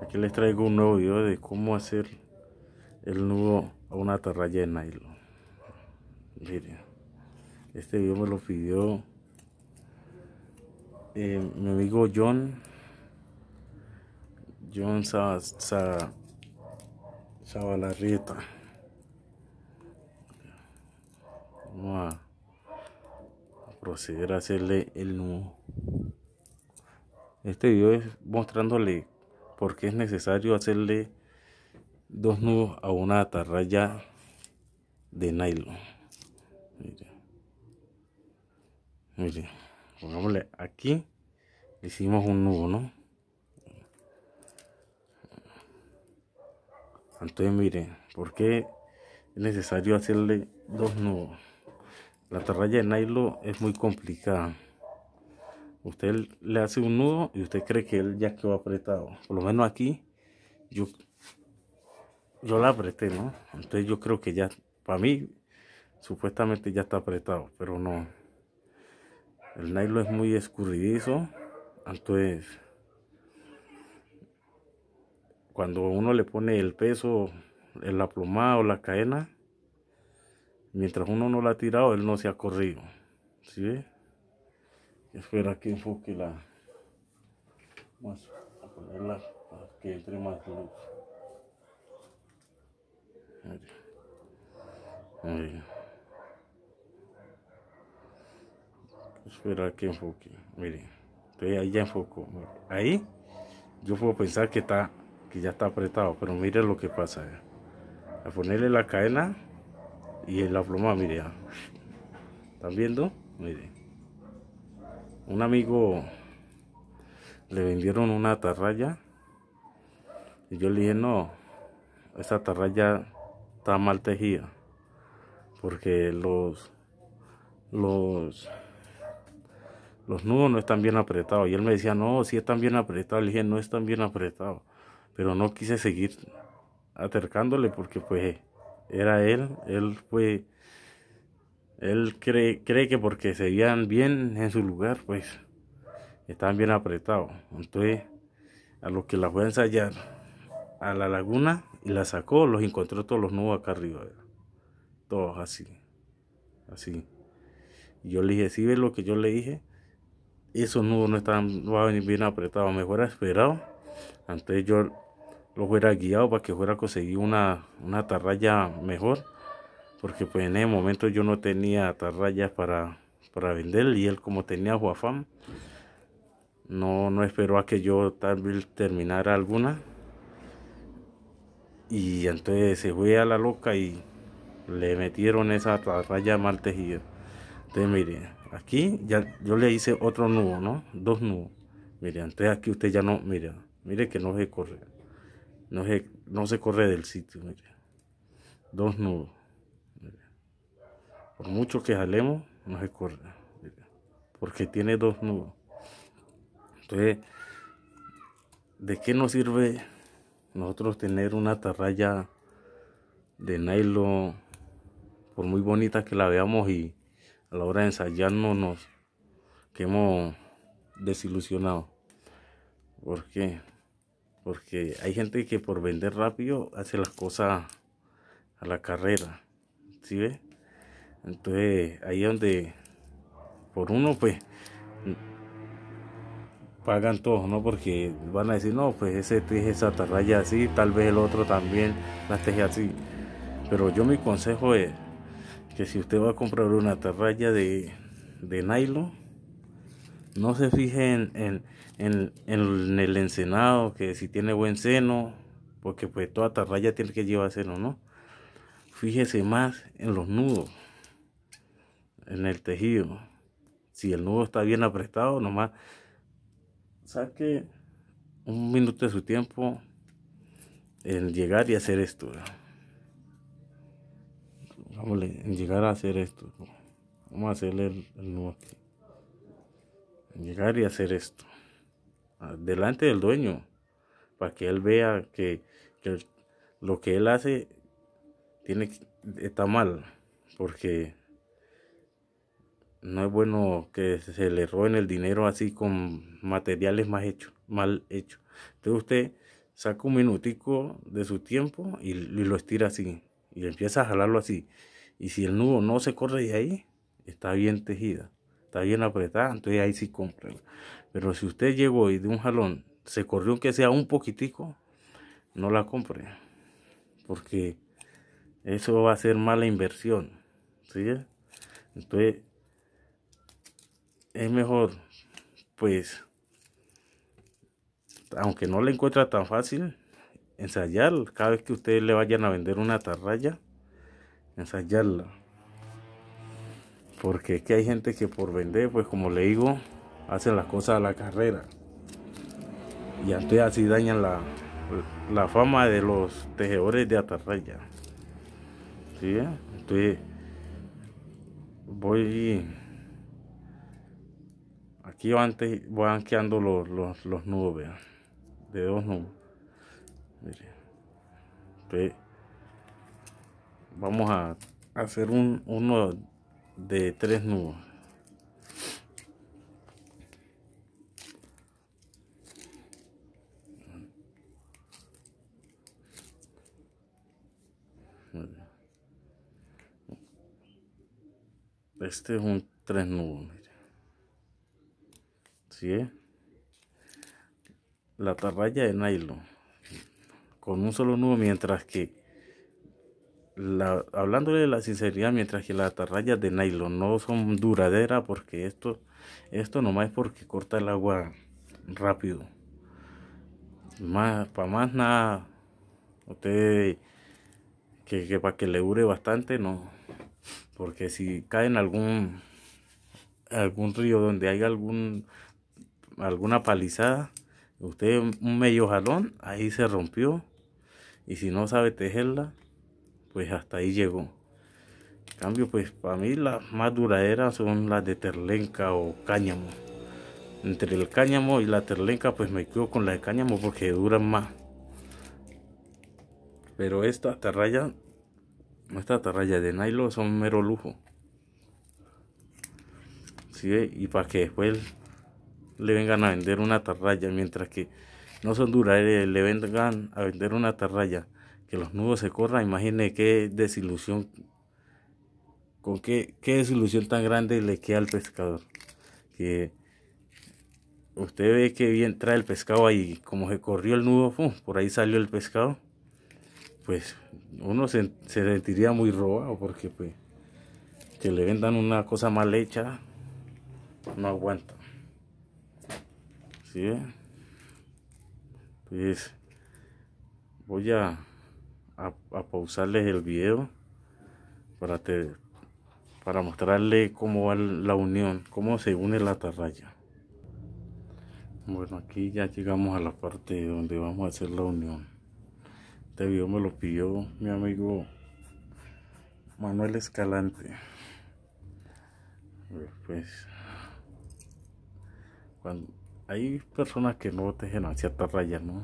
Aquí, les traigo un nuevo video de cómo hacer el nudo a una atarraya de nylon este video me lo pidió eh, mi amigo John John Sabalarrieta vamos a proceder a hacerle el nudo este video es mostrándole por qué es necesario hacerle dos nudos a una atarraya de nylon. Miren, pongámosle aquí, hicimos un nudo, ¿no? Entonces, miren, ¿por qué es necesario hacerle dos nudos? La atarraya de nylon es muy complicada usted le hace un nudo y usted cree que él ya quedó apretado. Por lo menos aquí, yo, yo la apreté, ¿no? Entonces yo creo que ya, para mí, supuestamente ya está apretado, pero no. El nylon es muy escurridizo, entonces cuando uno le pone el peso, en la pluma o la cadena, mientras uno no la ha tirado, él no se ha corrido. ¿Sí? espera que enfoque la más a ponerla para que entre más luz ahí, espera que enfoque miren ahí ya enfoco ahí yo puedo pensar que está que ya está apretado pero miren lo que pasa a ponerle la cadena y la pluma mire ¿están viendo? miren un amigo le vendieron una atarraya y yo le dije no esa atarraya está mal tejida porque los los los nudos no están bien apretados y él me decía no si sí están bien apretados le dije no están bien apretados pero no quise seguir acercándole porque pues era él él fue él cree, cree que porque se veían bien en su lugar, pues estaban bien apretados. Entonces, a los que la fue a ensayar a la laguna y la sacó, los encontró todos los nudos acá arriba. Todos así. Así. Y yo le dije, si ves lo que yo le dije, esos nudos no estaban bien apretados, me fuera esperado. Entonces yo los hubiera guiado para que fuera a conseguir una, una atarraya mejor porque pues en ese momento yo no tenía atarrayas para, para vender y él como tenía Juafam no, no esperó a que yo tal vez terminara alguna y entonces se fue a la loca y le metieron esa atarraya mal tejida entonces mire aquí ya yo le hice otro nudo no dos nudos mire entonces aquí usted ya no Mire. mire que no se corre no se, no se corre del sitio mire dos nudos por mucho que jalemos, no se corre. Porque tiene dos nudos. Entonces, ¿de qué nos sirve nosotros tener una atarraya de nylon? Por muy bonita que la veamos y a la hora de ensayarnos nos quedemos desilusionados. ¿Por qué? Porque hay gente que por vender rápido hace las cosas a la carrera. ¿Sí ves? Entonces, ahí es donde por uno, pues, pagan todos, ¿no? Porque van a decir, no, pues ese teje esa atarraya así, tal vez el otro también la teje así. Pero yo mi consejo es que si usted va a comprar una atarraya de, nylon, no se fije en, el encenado, que si tiene buen seno, porque pues toda atarraya tiene que llevar seno, ¿no? Fíjese más en los nudos en el tejido. Si el nudo está bien apretado, nomás saque un minuto de su tiempo en llegar y hacer esto. Vamos a llegar a hacer esto. Vamos a hacerle el, nudo aquí. Llegar y hacer esto. Ah, delante del dueño. Para que él vea que, lo que él hace tiene, está mal. Porque no es bueno que se le roben el dinero así con materiales más hechos, mal hechos. Entonces usted saca un minutico de su tiempo y, lo estira así y empieza a jalarlo así. Y si el nudo no se corre de ahí, está bien tejida, está bien apretada, entonces ahí sí compre. Pero si usted llegó y de un jalón se corrió aunque sea un poquitico, no la compre. Porque eso va a ser mala inversión. ¿sí? Entonces, es mejor, pues, aunque no le encuentra tan fácil, ensayar cada vez que ustedes le vayan a vender una atarraya, ensayarla. Porque es que hay gente que por vender, pues como le digo, hacen las cosas a la carrera. Y entonces así dañan la, la fama de los tejedores de atarraya. ¿Sí? Entonces, voy Aquí antes van quedando los, los, nudos, vean. De dos nudos. vamos a hacer un, uno de tres nudos. Este es un tres nudos. ¿sí? la tarraya de nylon con un solo nudo mientras que hablando de la sinceridad mientras que las atarrayas de nylon no son duraderas porque esto esto nomás es porque corta el agua rápido más para más nada usted que, que para que le dure bastante no porque si cae en algún algún río donde hay algún alguna palizada, usted un medio jalón, ahí se rompió. Y si no sabe tejerla, pues hasta ahí llegó. En cambio, pues para mí las más duraderas son las de terlenca o cáñamo. Entre el cáñamo y la terlenca, pues me quedo con la de cáñamo porque duran más. Pero esta atarraya, esta atarraya de nylon son mero lujo. ¿Sí? Y para que después le vengan a vender una atarraya, mientras que no son duras, eh, le vengan a vender una atarraya, que los nudos se corran, imagine qué desilusión, con qué, desilusión tan grande le queda al pescador. Que usted ve que bien trae el pescado ahí, como se corrió el nudo, por ahí salió el pescado, pues uno se, sentiría muy robado porque pues que le vendan una cosa mal hecha, no aguanta. Pues voy a, pausarles el video para, para mostrarles cómo va la unión, cómo se une la atarraya. Bueno, aquí ya llegamos a la parte donde vamos a hacer la unión. Este video me lo pidió mi amigo Manuel Escalante. Pues, cuando, hay personas que no tejen a cierta raya ¿no?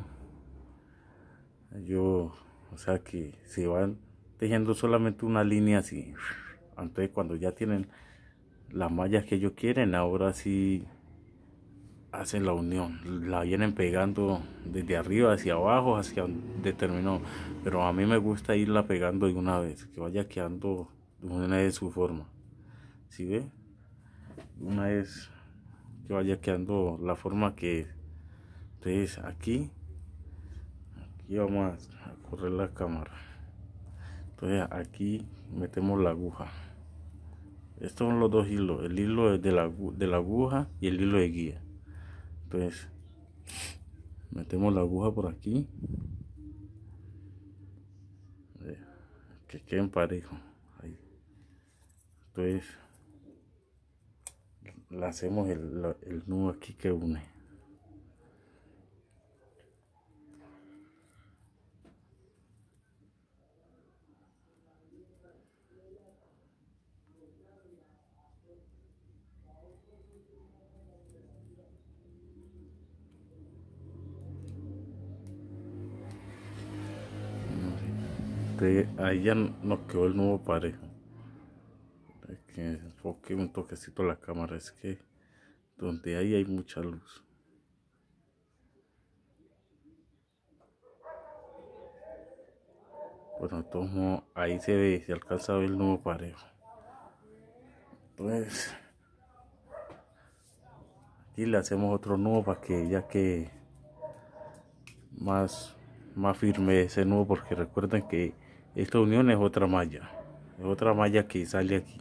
Yo, o sea, que se van tejiendo solamente una línea así. antes cuando ya tienen las mallas que ellos quieren, ahora sí hacen la unión. La vienen pegando desde arriba hacia abajo, hacia un determinado. Pero a mí me gusta irla pegando de una vez, que vaya quedando de una vez su forma. ¿Sí ve? Una vez vaya quedando la forma que es. Pues, Entonces aquí, aquí vamos a correr la cámara. Entonces aquí metemos la aguja. Estos son los dos hilos, el hilo de la, aguja y el hilo de guía. Entonces metemos la aguja por aquí. Eh, que queden parejos. Entonces le hacemos el, el nudo aquí que une ahí ya nos quedó el nuevo parejo que enfoque un toquecito la cámara es que donde ahí hay mucha luz bueno entonces ahí se ve se alcanza el nuevo parejo entonces pues, aquí le hacemos otro nudo para que ya que más más firme ese nudo porque recuerden que esta unión es otra malla es otra malla que sale aquí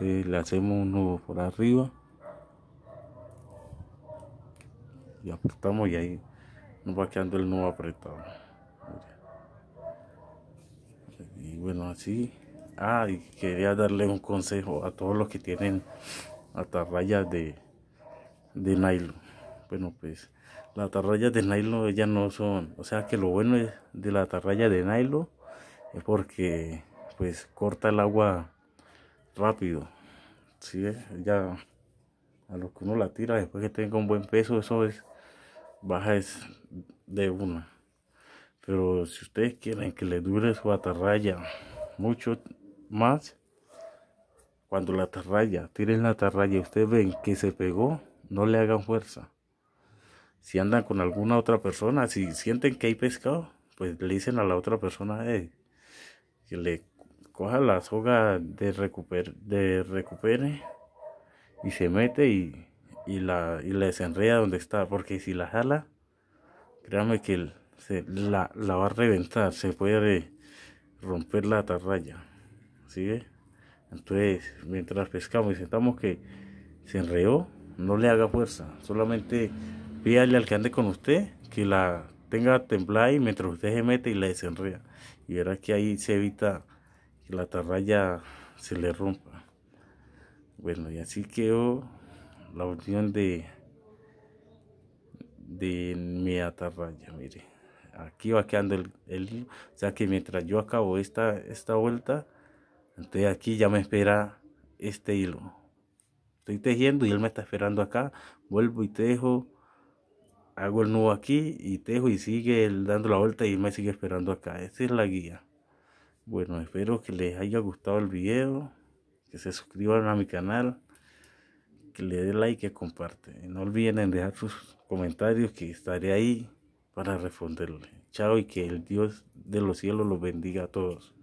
le hacemos un nudo por arriba y apretamos y ahí nos va quedando el nudo apretado y bueno así ah y quería darle un consejo a todos los que tienen atarrayas de de nylon bueno pues las atarrayas de nylon ellas no son o sea que lo bueno de la atarraya de nylon es porque pues corta el agua rápido. ¿sí? Eh, ya a lo que uno la tira, después que tenga un buen peso, eso es baja es de una. Pero si ustedes quieren que le dure su atarraya mucho más, cuando la atarraya, tiren la atarraya y ustedes ven que se pegó, no le hagan fuerza. Si andan con alguna otra persona, si sienten que hay pescado, pues le dicen a la otra persona que le coja la soga de, recuper, de recupere y se mete y, y, la, y la desenreda donde está. Porque si la jala, créame que la, la va a reventar, se puede romper la atarraya. ¿Sigue? Entonces, mientras pescamos y sentamos que se enreó... no le haga fuerza. Solamente pídale al que ande con usted que la tenga temblada y mientras usted se mete y la desenrea... Y verá que ahí se evita la atarraya se le rompa. Bueno, y así quedó la opción de, de mi atarraya, mire. Aquí va quedando el, hilo O sea que mientras yo acabo esta, esta vuelta, entonces aquí ya me espera este hilo. Estoy tejiendo y él me está esperando acá. Vuelvo y tejo. Hago el nudo aquí y tejo y sigue dando la vuelta y me sigue esperando acá. Esa es la guía. Bueno, espero que les haya gustado el video, que se suscriban a mi canal, que le den like y que Y No olviden dejar sus comentarios que estaré ahí para responderles. Chao y que el Dios de los cielos los bendiga a todos.